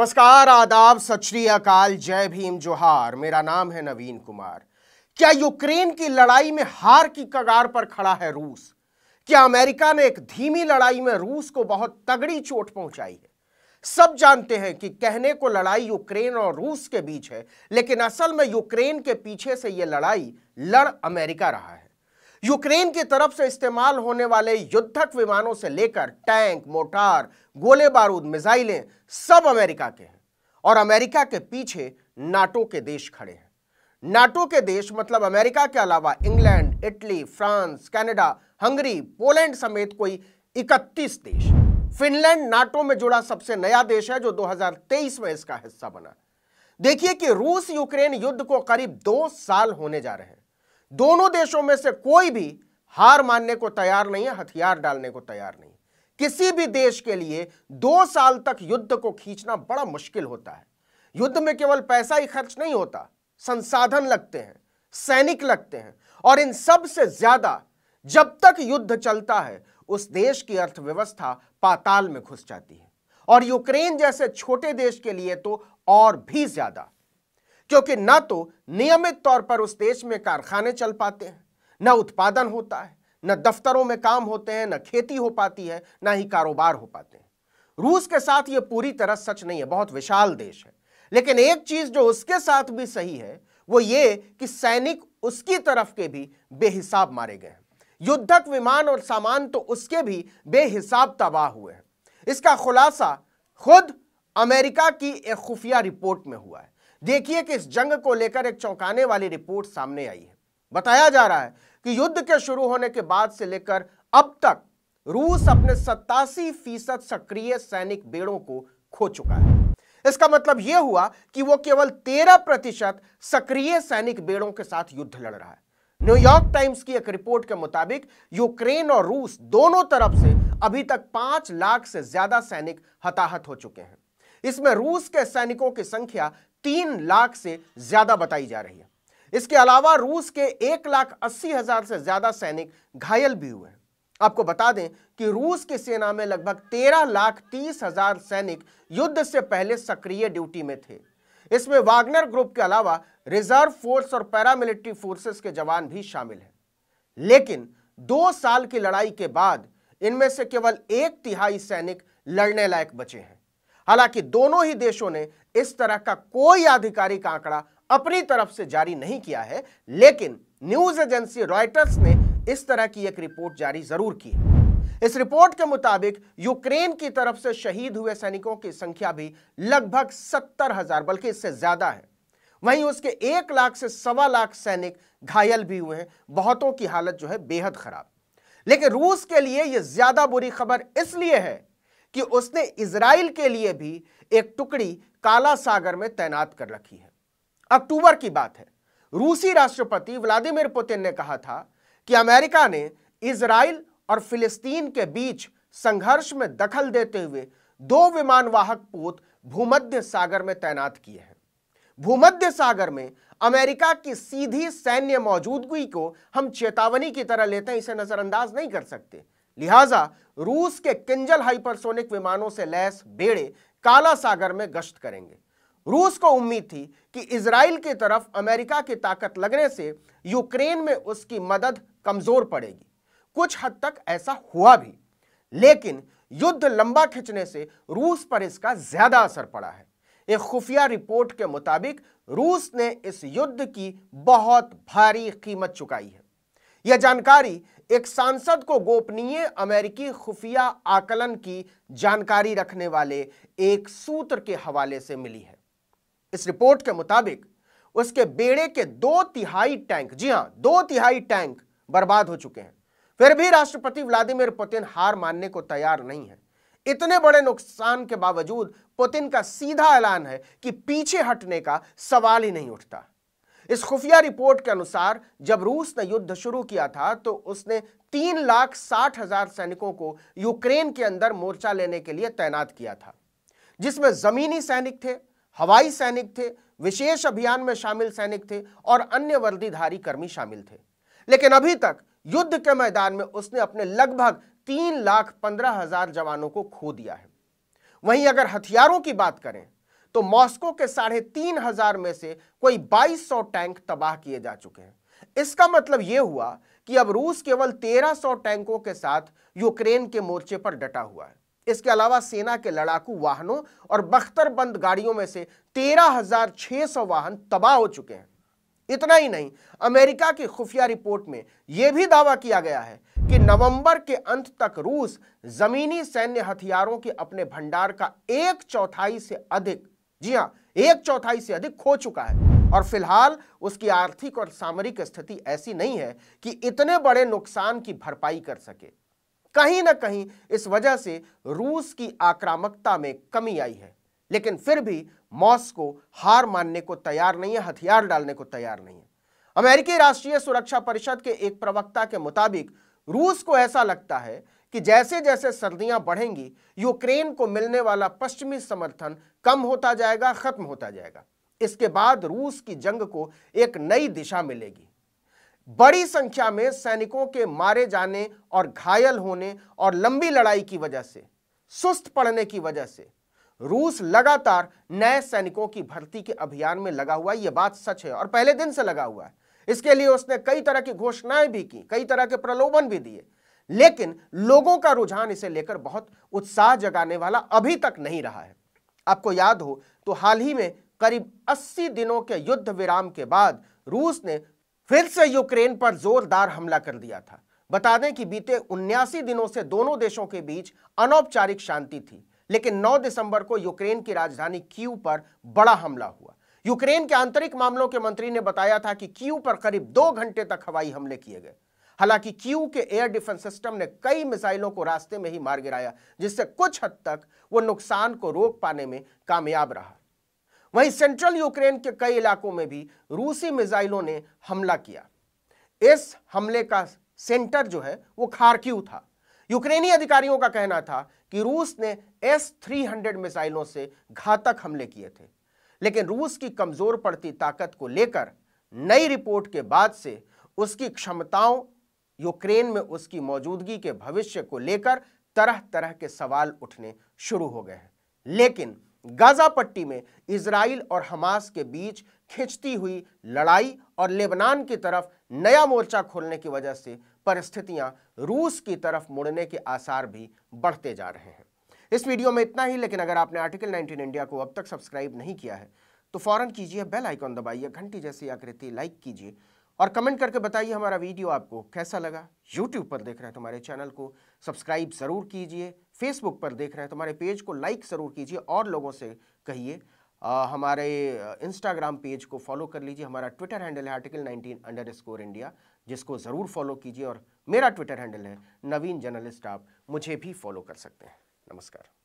नमस्कार आदाब सत अकाल जय भीम जोहार मेरा नाम है नवीन कुमार क्या यूक्रेन की लड़ाई में हार की कगार पर खड़ा है रूस क्या अमेरिका ने एक धीमी लड़ाई में रूस को बहुत तगड़ी चोट पहुंचाई है सब जानते हैं कि कहने को लड़ाई यूक्रेन और रूस के बीच है लेकिन असल में यूक्रेन के पीछे से यह लड़ाई लड़ अमेरिका रहा है यूक्रेन की तरफ से इस्तेमाल होने वाले युद्धक विमानों से लेकर टैंक मोटार गोले बारूद मिसाइलें सब अमेरिका के हैं और अमेरिका के पीछे नाटो के देश खड़े हैं नाटो के देश मतलब अमेरिका के अलावा England Italy France Canada Hungary Poland समेत कोई 31 देश फिनलैंड नाटो में जुड़ा सबसे नया देश है जो 2023 में इसका हिस्सा बना देखिए कि रूस यूक्रेन युद्ध को करीब दो साल होने जा रहे हैं दोनों देशों में से कोई भी हार मानने को तैयार नहीं है हथियार डालने को तैयार नहीं किसी भी देश के लिए दो साल तक युद्ध को खींचना बड़ा मुश्किल होता है युद्ध में केवल पैसा ही खर्च नहीं होता संसाधन लगते हैं सैनिक लगते हैं और इन सब से ज्यादा जब तक युद्ध चलता है उस देश की अर्थव्यवस्था पाताल में घुस जाती है और यूक्रेन जैसे छोटे देश के लिए तो और भी ज्यादा क्योंकि ना तो नियमित तौर पर उस देश में कारखाने चल पाते हैं न उत्पादन होता है न दफ्तरों में काम होते हैं न खेती हो पाती है न ही कारोबार हो पाते हैं रूस के साथ ये पूरी तरह सच नहीं है बहुत विशाल देश है लेकिन एक चीज जो उसके साथ भी सही है वो ये कि सैनिक उसकी तरफ के भी बेहिसाब मारे गए हैं युद्धक विमान और सामान तो उसके भी बेहिसाब तबाह हुए हैं इसका खुलासा खुद अमेरिका की एक खुफिया रिपोर्ट में हुआ है देखिए कि इस जंग को लेकर एक चौंकाने वाली रिपोर्ट सामने आई है बताया जा रहा है कि युद्ध के शुरू होने के बाद से लेकर अब तक रूस अपने सत्तासी फीसद सक्रिय सैनिक बेड़ों को खो चुका है इसका मतलब यह हुआ कि वो केवल तेरह प्रतिशत सक्रिय सैनिक बेड़ों के साथ युद्ध लड़ रहा है न्यूयॉर्क टाइम्स की एक रिपोर्ट के मुताबिक यूक्रेन और रूस दोनों तरफ से अभी तक पांच लाख से ज्यादा सैनिक हताहत हो चुके हैं इसमें रूस के सैनिकों की संख्या तीन लाख से ज्यादा बताई जा रही है इसके अलावा रूस के एक लाख अस्सी हजार से ज्यादा सैनिक घायल भी हुए हैं आपको बता दें कि रूस की सेना में लगभग तेरह लाख तीस हजार सैनिक युद्ध से पहले सक्रिय ड्यूटी में थे इसमें वागनर ग्रुप के अलावा रिजर्व फोर्स और पैरामिलिट्री फोर्सेस के जवान भी शामिल हैं लेकिन दो साल की लड़ाई के बाद इनमें से केवल एक तिहाई सैनिक लड़ने लायक बचे हैं हालांकि दोनों ही देशों ने इस तरह का कोई आधिकारिक आंकड़ा अपनी तरफ से जारी नहीं किया है लेकिन न्यूज एजेंसी रॉयटर्स ने इस तरह की एक रिपोर्ट जारी जरूर की इस रिपोर्ट के मुताबिक यूक्रेन की तरफ से शहीद हुए सैनिकों की संख्या भी लगभग सत्तर हजार बल्कि इससे ज्यादा है वहीं उसके एक लाख से सवा लाख सैनिक घायल भी हुए हैं बहुतों की हालत जो है बेहद खराब लेकिन रूस के लिए यह ज्यादा बुरी खबर इसलिए है कि उसने इसराइल के लिए भी एक टुकड़ी काला सागर में तैनात कर रखी है अक्टूबर की बात है रूसी राष्ट्रपति व्लादिमीर पुतिन ने कहा था कि अमेरिका ने इसराइल और फिलिस्तीन के बीच संघर्ष में दखल देते हुए दो विमानवाहक पोत भूमध्य सागर में तैनात किए हैं भूमध्य सागर में अमेरिका की सीधी सैन्य मौजूदगी को हम चेतावनी की तरह लेते हैं इसे नजरअंदाज नहीं कर सकते लिहाजा रूस के किंजल हाइपरसोनिक विमानों से लैस बेड़े काला सागर में गश्त करेंगे रूस को उम्मीद थी कि इसराइल की तरफ अमेरिका की ताकत लगने से यूक्रेन में उसकी मदद कमजोर पड़ेगी कुछ हद तक ऐसा हुआ भी लेकिन युद्ध लंबा खिंचने से रूस पर इसका ज्यादा असर पड़ा है एक खुफिया रिपोर्ट के मुताबिक रूस ने इस युद्ध की बहुत भारी कीमत चुकाई है यह जानकारी एक सांसद को गोपनीय अमेरिकी खुफिया आकलन की जानकारी रखने वाले एक सूत्र के हवाले से मिली है इस रिपोर्ट के मुताबिक उसके बेड़े के दो तिहाई टैंक जी हां दो तिहाई टैंक बर्बाद हो चुके हैं फिर भी राष्ट्रपति व्लादिमीर पुतिन हार मानने को तैयार नहीं है इतने बड़े नुकसान के बावजूद पुतिन का सीधा ऐलान है कि पीछे हटने का सवाल ही नहीं उठता इस खुफिया रिपोर्ट के अनुसार जब रूस ने युद्ध शुरू किया था तो उसने तीन लाख साठ हजार सैनिकों को यूक्रेन के अंदर मोर्चा लेने के लिए तैनात किया था जिसमें जमीनी सैनिक थे हवाई सैनिक थे विशेष अभियान में शामिल सैनिक थे और अन्य वर्दीधारी कर्मी शामिल थे लेकिन अभी तक युद्ध के मैदान में उसने अपने लगभग तीन लाख पंद्रह हजार जवानों को खो दिया है वहीं अगर हथियारों की बात करें तो मॉस्को के साढ़े तीन हजार में से कोई 2200 टैंक तबाह किए जा चुके हैं इसका मतलब यह हुआ कि अब रूस केवल 1300 टैंकों के साथ यूक्रेन के मोर्चे पर डटा हुआ है इसके अलावा सेना के लड़ाकू वाहनों और बख्तरबंद गाड़ियों में से 13,600 वाहन तबाह हो चुके हैं इतना ही नहीं अमेरिका की खुफिया रिपोर्ट में यह भी दावा किया गया है कि नवंबर के अंत तक रूस जमीनी सैन्य हथियारों के अपने भंडार का एक चौथाई से अधिक जी हाँ एक चौथाई से अधिक खो चुका है और फिलहाल उसकी आर्थिक और सामरिक स्थिति ऐसी नहीं है कि इतने बड़े नुकसान की भरपाई कर सके कहीं ना कहीं इस वजह से रूस की आक्रामकता में कमी आई है लेकिन फिर भी मॉस्को हार मानने को तैयार नहीं है हथियार डालने को तैयार नहीं है अमेरिकी राष्ट्रीय सुरक्षा परिषद के एक प्रवक्ता के मुताबिक रूस को ऐसा लगता है कि जैसे जैसे सर्दियां बढ़ेंगी यूक्रेन को मिलने वाला पश्चिमी समर्थन कम होता जाएगा खत्म होता जाएगा इसके बाद रूस की जंग को एक नई दिशा मिलेगी बड़ी संख्या में सैनिकों के मारे जाने और घायल होने और लंबी लड़ाई की वजह से सुस्त पड़ने की वजह से रूस लगातार नए सैनिकों की भर्ती के अभियान में लगा हुआ है बात सच है और पहले दिन से लगा हुआ है इसके लिए उसने कई तरह की घोषणाएं भी की कई तरह के प्रलोभन भी दिए लेकिन लोगों का रुझान इसे लेकर बहुत उत्साह जगाने वाला अभी तक नहीं रहा है आपको याद हो तो हाल ही में करीब 80 दिनों के युद्ध विराम के बाद रूस ने फिर से यूक्रेन पर जोरदार हमला कर दिया था बता दें कि बीते उन्यासी दिनों से दोनों देशों के बीच अनौपचारिक शांति थी लेकिन 9 दिसंबर को यूक्रेन की राजधानी क्यू पर बड़ा हमला हुआ यूक्रेन के आंतरिक मामलों के मंत्री ने बताया था कि क्यू पर करीब दो घंटे तक हवाई हमले किए गए हालांकि क्यू के एयर डिफेंस सिस्टम ने कई मिसाइलों को रास्ते में ही मार गिराया जिससे कुछ हद तक वो नुकसान को रोक पाने में कामयाब रहा वहीं सेंट्रल यूक्रेन के कई इलाकों में भी रूसी मिसाइलों ने हमला किया इस हमले का सेंटर जो है वो खारक्यू था यूक्रेनी अधिकारियों का कहना था कि रूस ने एस 300 मिसाइलों से घातक हमले किए थे लेकिन रूस की कमजोर पड़ती ताकत को लेकर नई रिपोर्ट के बाद से उसकी क्षमताओं यूक्रेन में उसकी मौजूदगी के भविष्य को लेकर तरह तरह के सवाल उठने शुरू हो गए हैं लेकिन गाजा पट्टी में इसराइल और हमास के बीच खिंचती हुई लड़ाई और लेबनान की तरफ नया मोर्चा खोलने की वजह से परिस्थितियां रूस की तरफ मुड़ने के आसार भी बढ़ते जा रहे हैं इस वीडियो में इतना ही लेकिन अगर आपने आर्टिकल 19 इंडिया को अब तक सब्सक्राइब नहीं किया है तो फौरन कीजिए बेल आइकॉन दबाइए घंटी जैसी आकृति लाइक कीजिए और कमेंट करके बताइए हमारा वीडियो आपको कैसा लगा यूट्यूब पर देख रहे हैं तुम्हारे चैनल को सब्सक्राइब ज़रूर कीजिए फेसबुक पर देख रहे हैं तुम्हारे पेज को लाइक ज़रूर कीजिए और लोगों से कहिए हमारे इंस्टाग्राम पेज को फॉलो कर लीजिए हमारा ट्विटर हैंडल है article nineteen underscore India जिसको ज़रूर फॉलो कीजिए और मेरा ट्विटर हैंडल है नवीन जर्नलिस्ट आप मुझे भी फॉलो कर सकते हैं नमस्कार